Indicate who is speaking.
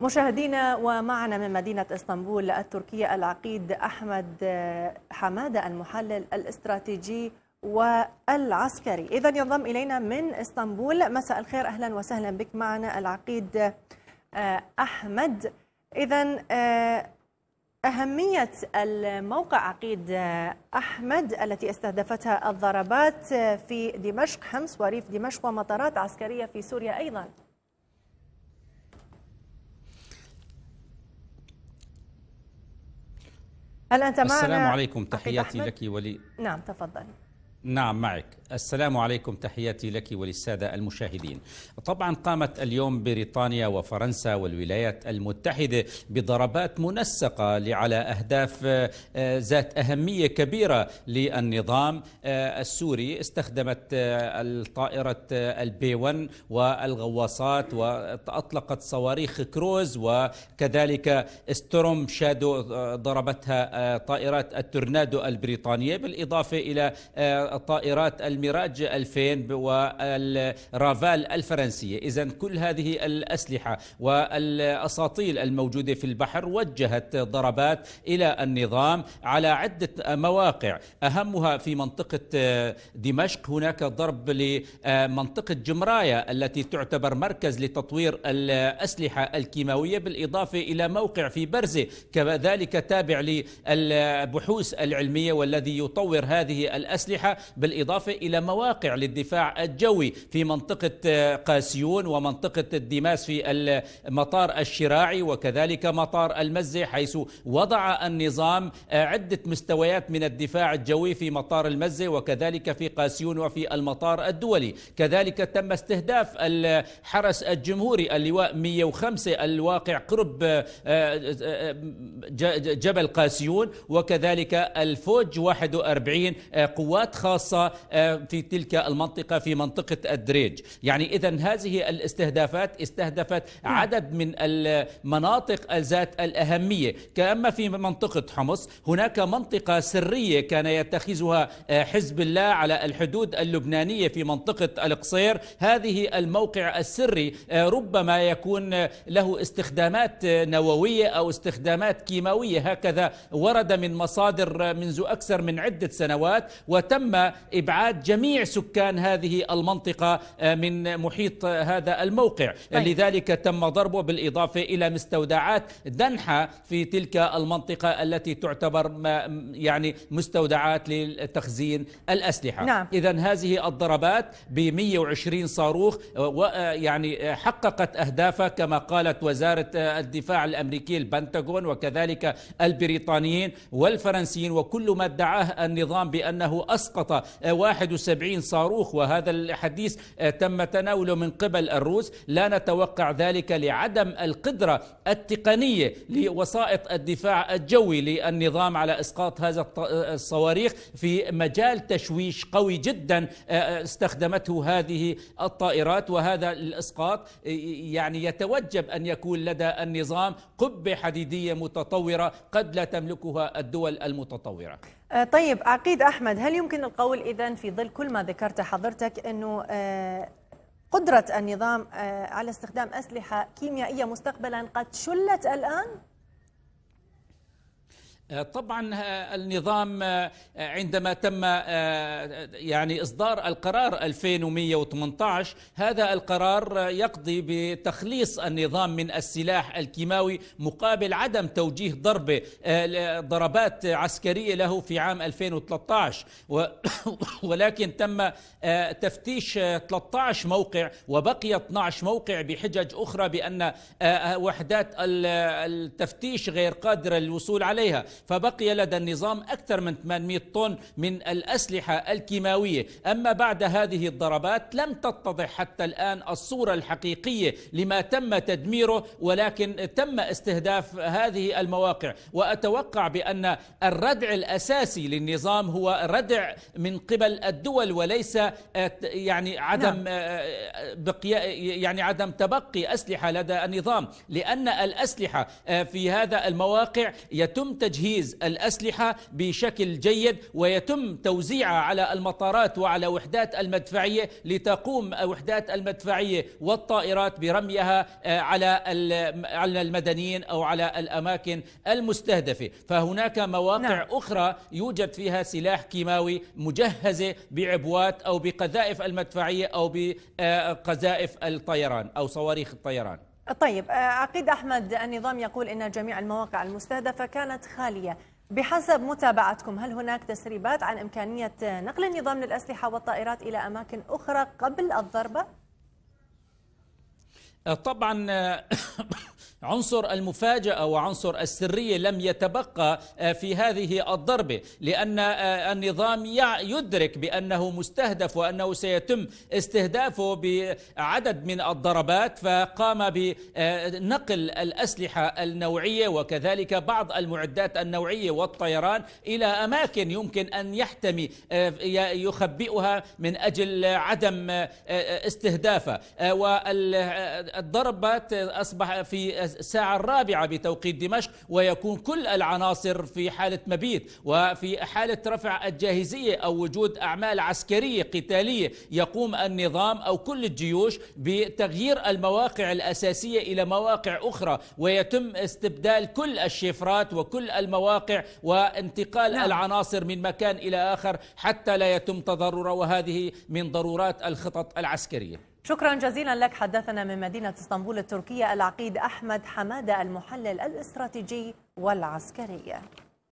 Speaker 1: مشاهدينا ومعنا من مدينة اسطنبول التركية العقيد أحمد حمادة المحلل الاستراتيجي والعسكري إذا ينضم إلينا من اسطنبول مساء الخير أهلا وسهلا بك معنا العقيد آه، أحمد إذا آه، أهمية الموقع عقيد آه، أحمد التي استهدفتها الضربات في دمشق حمص وريف دمشق ومطارات عسكرية في سوريا أيضاً الآن أنت معنا السلام عليكم
Speaker 2: تحياتي لك ولي
Speaker 1: نعم تفضل
Speaker 2: نعم معك السلام عليكم تحياتي لك وللسادة المشاهدين طبعا قامت اليوم بريطانيا وفرنسا والولايات المتحدة بضربات منسقة على أهداف آه، ذات أهمية كبيرة للنظام آه، السوري استخدمت آه، الطائرة البي 1 والغواصات وأطلقت صواريخ كروز وكذلك استروم شادو ضربتها طائرات التورنادو البريطانية بالإضافة إلى الطائرات الميراج 2000 والرافال الفرنسية إذا كل هذه الأسلحة والأساطيل الموجودة في البحر وجهت ضربات إلى النظام على عدة مواقع أهمها في منطقة آه، دمشق هناك ضرب لمنطقة جمرايا التي تعتبر مركز لتطوير الأسلحة الكيماوية بالإضافة إلى موقع في برزة كذلك تابع للبحوث العلمية والذي يطور هذه الأسلحة بالإضافة إلى مواقع للدفاع الجوي في منطقة آه، قاسيون ومنطقة الدماس في المطار الشراعي وكذلك مطار المزة حيث وضع النظام آه، عدة مستويات من الدفاع الجوي في مطار المزة وكذلك في قاسيون وفي المطار الدولي كذلك تم استهداف الحرس الجمهوري اللواء 105 الواقع قرب آه، جبل قاسيون وكذلك الفوج 41 قوات خاصة خاصة آه، في تلك المنطقة في منطقة الدريج يعني إذا هذه الاستهدافات استهدفت نعم. عدد من المناطق ذات الأهمية كأما في منطقة حمص هناك منطقة سرية كان يتخذها آه، حزب الله على الحدود اللبنانية في منطقة القصير هذه الموقع السري آه، ربما يكون له استخدامات نووية أو استخدامات كيماوية هكذا ورد من مصادر منذ أكثر من عدة سنوات وتم ابعاد جميع سكان هذه المنطقه آه، من محيط آه، هذا الموقع طيب. لذلك تم ضربه بالاضافه الى مستودعات دنحه في تلك المنطقه التي تعتبر يعني مستودعات لتخزين الاسلحه نعم. اذا هذه الضربات ب 120 صاروخ آه، يعني حققت اهدافها كما قالت وزاره الدفاع الامريكيه البنتاغون وكذلك البريطانيين والفرنسيين وكل ما ادعاه النظام بانه اسقط آه، سقط 71 صاروخ وهذا الحديث آه، تم تناوله من قبل الروس لا نتوقع ذلك لعدم القدرة التقنية لوسائط الدفاع الجوي للنظام على إسقاط هذا آه، الصواريخ في مجال تشويش قوي جدا استخدمته هذه الطائرات وهذا الإسقاط يعني يتوجب أن يكون لدى النظام قبة حديدية متطورة قد لا تملكها الدول المتطورة
Speaker 1: آه، طيب عقيد احمد هل يمكن القول اذا في ظل كل ما ذكرته حضرتك انه آه، قدره النظام آه، على استخدام اسلحه كيميائيه مستقبلا قد شلت الان؟
Speaker 2: آه، طبعا آه، النظام آه، عندما تم يعني اصدار القرار 2118 هذا القرار يقضي بتخليص النظام من السلاح الكيماوي مقابل عدم توجيه ضربه ضربات عسكريه له في عام 2013 ولكن تم تفتيش 13 موقع وبقي 12 موقع بحجج اخرى بان وحدات التفتيش غير قادره للوصول عليها فبقي لدى النظام أكثر من 800 طن من الأسلحة الكيماوية أما بعد هذه الضربات لم تتضح حتى الآن الصورة الحقيقية لما تم تدميره ولكن تم استهداف هذه المواقع وأتوقع بأن الردع الأساسي للنظام هو ردع من قبل الدول وليس آه، يعني عدم نعم. آه، بقي يعني عدم تبقي أسلحة لدى النظام لأن الأسلحة آه، في هذا المواقع يتم تجهيز تجهيز الأسلحة بشكل جيد ويتم توزيعها على المطارات وعلى وحدات المدفعية لتقوم وحدات المدفعية والطائرات برميها آه، على على المدنيين أو على الأماكن المستهدفة فهناك مواقع نعم. أخرى يوجد فيها سلاح كيماوي مجهزة بعبوات أو بقذائف المدفعية أو بقذائف الطيران أو صواريخ الطيران
Speaker 1: طيب آه، عقيد أحمد النظام يقول أن جميع المواقع المستهدفة كانت خالية بحسب متابعتكم هل هناك تسريبات عن إمكانية نقل النظام للأسلحة والطائرات إلى أماكن أخرى قبل الضربة؟
Speaker 2: آه، طبعا آه، عنصر المفاجأة وعنصر السرية لم يتبقى آه، في هذه الضربة لأن آه، النظام يدرك بأنه مستهدف وأنه سيتم استهدافه بعدد من الضربات فقام بنقل الأسلحة النوعية وكذلك بعض المعدات النوعية والطيران إلى أماكن يمكن أن يحتمي آه، يخبئها من أجل عدم استهدافه والضربات أصبح في الساعة الرابعة بتوقيت دمشق ويكون كل العناصر في حالة مبيت وفي حالة رفع الجاهزية أو وجود أعمال عسكرية قتالية يقوم النظام أو كل الجيوش بتغيير المواقع الأساسية إلى مواقع أخرى ويتم استبدال كل الشفرات وكل المواقع وانتقال نعم. العناصر من مكان إلى آخر حتى لا يتم تضرر وهذه من ضرورات الخطط العسكرية
Speaker 1: شكرا جزيلا لك حدثنا من مدينة اسطنبول التركية العقيد أحمد حمادة المحلل الاستراتيجي والعسكري